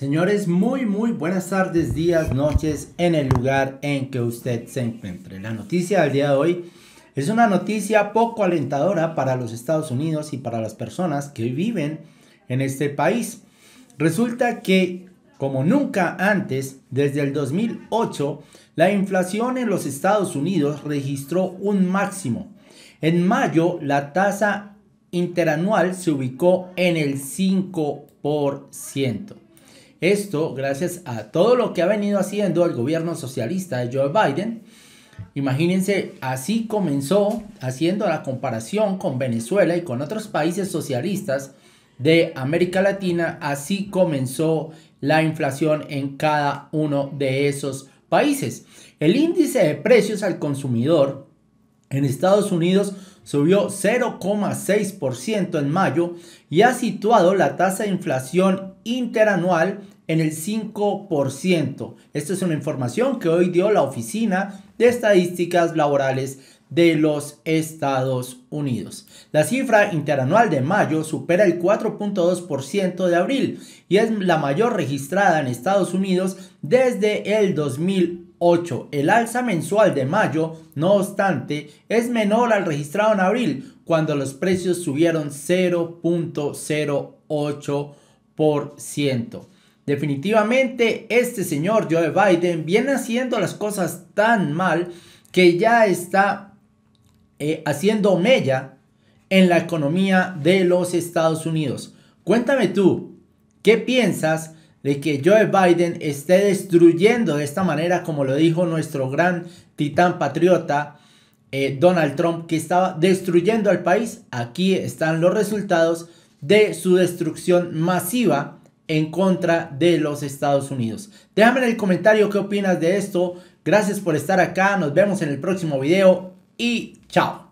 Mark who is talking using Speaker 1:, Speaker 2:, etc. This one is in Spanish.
Speaker 1: Señores, muy muy buenas tardes, días, noches, en el lugar en que usted se encuentre. La noticia del día de hoy es una noticia poco alentadora para los Estados Unidos y para las personas que viven en este país. Resulta que, como nunca antes, desde el 2008, la inflación en los Estados Unidos registró un máximo. En mayo, la tasa interanual se ubicó en el 5%. Esto gracias a todo lo que ha venido haciendo el gobierno socialista de Joe Biden. Imagínense, así comenzó haciendo la comparación con Venezuela y con otros países socialistas de América Latina, así comenzó la inflación en cada uno de esos países. El índice de precios al consumidor en Estados Unidos subió 0,6% en mayo y ha situado la tasa de inflación interanual en el 5%. Esta es una información que hoy dio la Oficina de Estadísticas Laborales de los Estados Unidos. La cifra interanual de mayo supera el 4.2% de abril y es la mayor registrada en Estados Unidos desde el 2008. El alza mensual de mayo, no obstante, es menor al registrado en abril, cuando los precios subieron 0.08%. Definitivamente, este señor Joe Biden viene haciendo las cosas tan mal que ya está eh, haciendo mella en la economía de los Estados Unidos. Cuéntame tú, ¿qué piensas de que Joe Biden esté destruyendo de esta manera, como lo dijo nuestro gran titán patriota eh, Donald Trump, que estaba destruyendo al país? Aquí están los resultados de su destrucción masiva en contra de los Estados Unidos. Déjame en el comentario qué opinas de esto. Gracias por estar acá. Nos vemos en el próximo video. e ciao!